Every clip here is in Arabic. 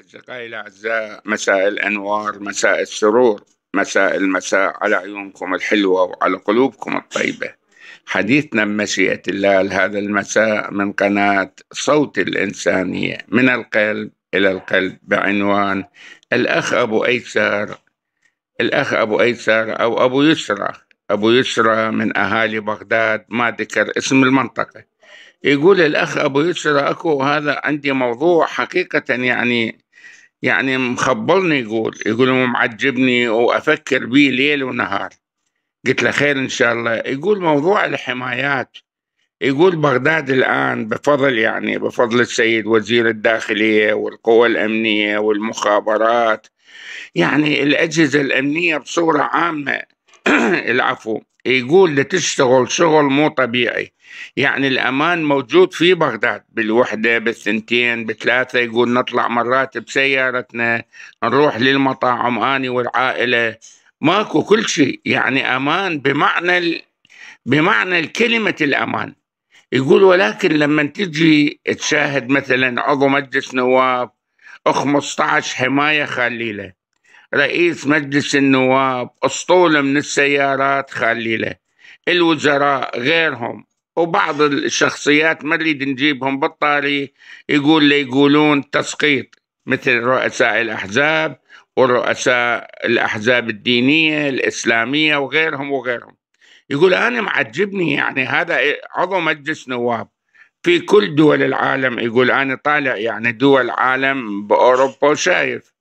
أصدقائي الأعزاء مساء الأنوار مساء السرور مساء المساء على عيونكم الحلوة وعلى قلوبكم الطيبة حديثنا بمشيئة الله لهذا المساء من قناة صوت الإنسانية من القلب إلى القلب بعنوان الأخ أبو أيسر الأخ أبو أيسر أو أبو يسرى أبو يسرى من أهالي بغداد ما ذكر اسم المنطقة يقول الأخ أبو يسرى أكو هذا عندي موضوع حقيقة يعني يعني مخبرني يقول يقول معجبني وافكر بيه ليل ونهار قلت له خير ان شاء الله يقول موضوع الحمايات يقول بغداد الان بفضل يعني بفضل السيد وزير الداخليه والقوى الامنيه والمخابرات يعني الاجهزه الامنيه بصوره عامه العفو يقول لتشتغل شغل مو طبيعي يعني الأمان موجود في بغداد بالوحدة بالثنتين بثلاثة يقول نطلع مرات بسيارتنا نروح للمطاعم أني والعائلة ماكو كل شيء يعني أمان بمعنى ال... بمعنى الكلمة الأمان يقول ولكن لما تجي تشاهد مثلا عضو مجلس نواب 15 حماية خليله رئيس مجلس النواب أسطول من السيارات خلي له الوزراء غيرهم وبعض الشخصيات ما نريد نجيبهم بالطاري يقول لي يقولون تسقيط مثل رؤساء الأحزاب ورؤساء الأحزاب الدينية الإسلامية وغيرهم وغيرهم يقول أنا معجبني يعني هذا عضو مجلس نواب في كل دول العالم يقول أنا طالع يعني دول العالم بأوروبا وشايف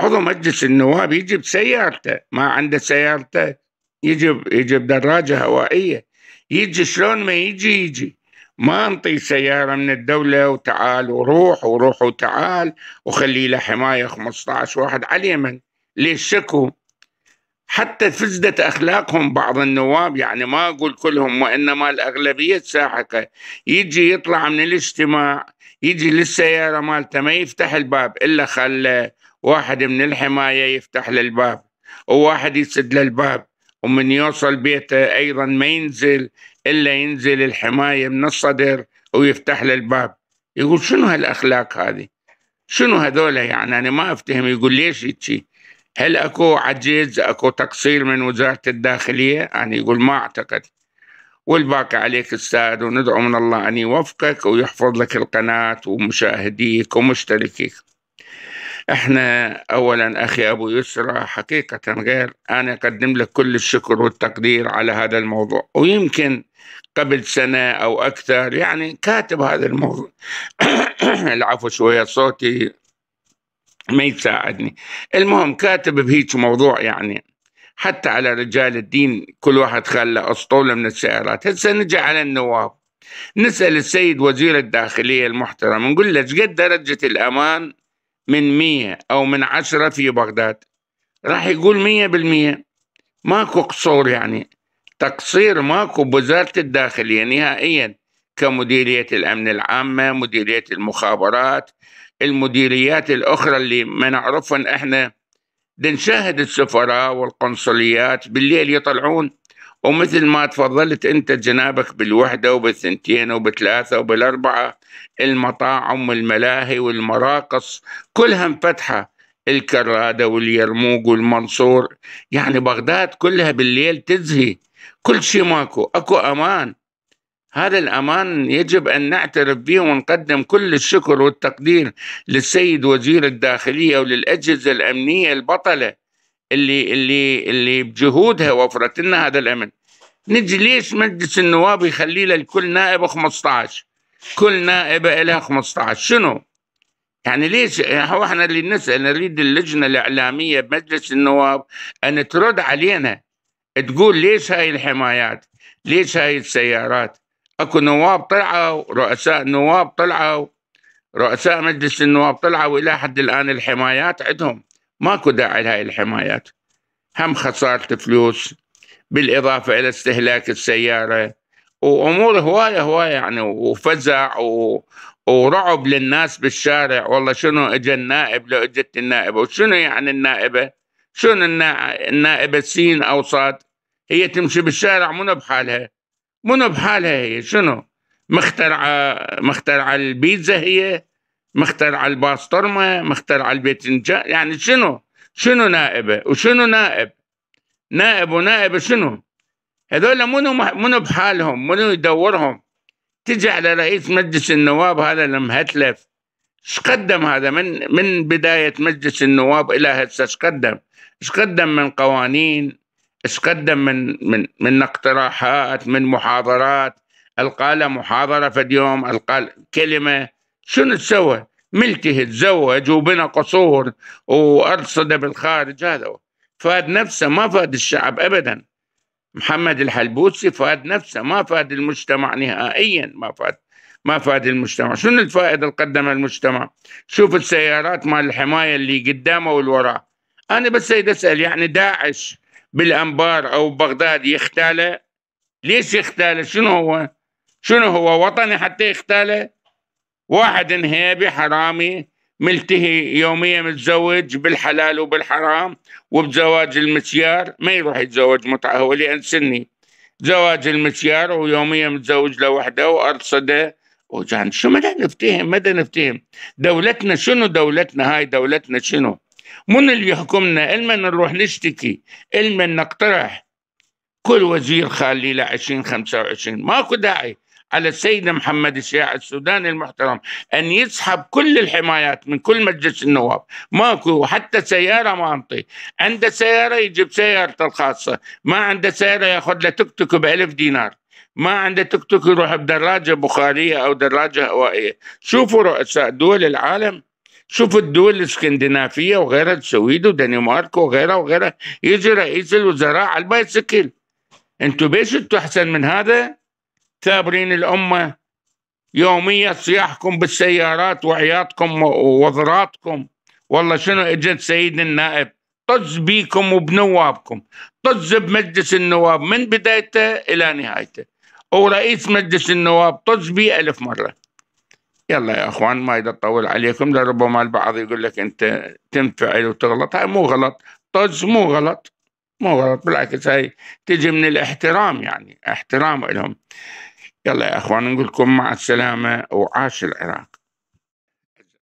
عضو مجلس النواب يجي بسيارته ما عنده سيارته يجي يجي بدراجة هوائية يجي شلون ما يجي يجي ما نطي سيارة من الدولة وتعال وروح وروح وتعال وخلي له حماية 15 واحد على اليمن ليش شكو حتى فسدت أخلاقهم بعض النواب يعني ما أقول كلهم وإنما الأغلبية ساحقة يجي يطلع من الاجتماع يجي للسيارة مالته ما يفتح الباب إلا خله واحد من الحماية يفتح له الباب وواحد يسد له الباب ومن يوصل بيته أيضا ما ينزل إلا ينزل الحماية من الصدر ويفتح له الباب يقول شنو هالأخلاق هذه شنو هذولا يعني أنا ما أفتهم يقول ليش يتشي هل اكو عجز اكو تقصير من وزاره الداخليه؟ يعني يقول ما اعتقد. والباقي عليك استاذ وندعو من الله ان يوفقك ويحفظ لك القناه ومشاهديك ومشتركيك. احنا اولا اخي ابو يسرى حقيقة غير انا اقدم لك كل الشكر والتقدير على هذا الموضوع ويمكن قبل سنة او اكثر يعني كاتب هذا الموضوع العفو شوية صوتي ما يساعدني المهم كاتب بهيج موضوع يعني حتى على رجال الدين كل واحد خلى اسطوله من السيارات هسه نجي على النواب نسال السيد وزير الداخليه المحترم نقول له قد درجه الامان من مية أو من عشرة في بغداد راح يقول مية بالمية ماكو قصور يعني تقصير ماكو بوزارة الداخلية نهائيا كمديرية الأمن العامة مديرية المخابرات المديريات الأخرى اللي ما نعرفهم إحنا دنشاهد السفراء والقنصليات بالليل يطلعون ومثل ما تفضلت انت جنابك بالوحده وبالثنتين وبثلاثه وبالاربعه المطاعم والملاهي والمراقص كلها مفتحه الكراده واليرموك والمنصور يعني بغداد كلها بالليل تزهي كل شيء ماكو اكو امان هذا الأمان يجب أن نعترف به ونقدم كل الشكر والتقدير للسيد وزير الداخلية وللأجهزة الأمنية البطلة اللي اللي اللي بجهودها وفرت لنا هذا الامن نجي ليش مجلس النواب يخلي لكل نائب 15 كل نائبه لها 15 شنو يعني ليش هو احنا اللي نسال نريد اللجنه الاعلاميه بمجلس النواب ان ترد علينا تقول ليش هاي الحمايات ليش هاي السيارات اكو نواب طلعوا رؤساء نواب طلعوا رؤساء مجلس النواب طلعوا الى حد الان الحمايات عندهم ماكو داعي لهاي الحمايات هم خسارة فلوس بالإضافة إلى استهلاك السيارة وأمور هواية هواية يعني وفزع و... ورعب للناس بالشارع والله شنو اجى النائب لو اجت النائبة وشنو يعني النائبة شنو النا... النائبة سين أو صاد هي تمشي بالشارع منو بحالها منو بحالها هي شنو مخترعة مخترعة البيتزا هي مخترع الباسطرمه مخترع الباذنجان يعني شنو شنو نائبه وشنو نائب نائب ونائب شنو هذول منو منو بحالهم منو يدورهم تجي على رئيس مجلس النواب هذا المهتلف ايش قدم هذا من من بدايه مجلس النواب الى هسه ايش قدم؟ ايش قدم من قوانين؟ ايش قدم من من من اقتراحات من محاضرات القى له محاضره في اليوم القى كلمه شنو تسوى؟ ملكه تزوج وبنى قصور وارصد بالخارج هذا فاد نفسه ما فاد الشعب ابدا محمد الحلبوسي فاد نفسه ما فاد المجتمع نهائيا ما فاد ما فاد المجتمع شنو الفائدة اللي قدمها المجتمع شوف السيارات مال الحماية اللي قدامه والوراء أنا بس أسأل يعني داعش بالأنبار أو بغداد يختاله ليش يختاله شنو هو شنو هو وطني حتى يختاله واحد انهيبي حرامي ملتهي يوميا متزوج بالحلال وبالحرام وبزواج المسيار ما يروح يتزوج متعة هو لأن سني زواج المسيار ويوميا متزوج لوحده وأرصده وجان شو مدى نفتهم مدى نفتهم دولتنا شنو دولتنا هاي دولتنا شنو من اللي يحكمنا المن نروح نشتكي المن نقترح كل وزير خالي لعشرين 20 25 ماكو داعي على السيد محمد الشيع السوداني المحترم أن يسحب كل الحمايات من كل مجلس النواب ماكو حتى سيارة ما أنطي عنده سيارة يجيب سيارته الخاصة ما عنده سيارة يأخذ له توك توك ب دينار ما عنده تيك توك يروح بدراجة بخارية أو دراجة هوائية شوفوا رؤساء دول العالم شوف الدول الاسكندنافية وغيرها السويد ودنمارك وغيرها وغيرها يجي رئيس الوزراء على البايسكل انتوا بيش انتوا احسن من هذا ثابرين الأمة يوميا صياحكم بالسيارات وعياطكم وضراتكم والله شنو اجت سيد النائب طز بيكم وبنوابكم طز بمجلس النواب من بدايته إلى نهايته ورئيس مجلس النواب طز بي ألف مرة يلا يا أخوان ما إذا أطول عليكم لربما البعض يقول لك أنت تنفعل وتغلط هاي مو غلط طز مو غلط مو غلط بالعكس هاي تجي من الاحترام يعني احترام لهم يلا يا أخوان نقول لكم مع السلامة وعاش العراق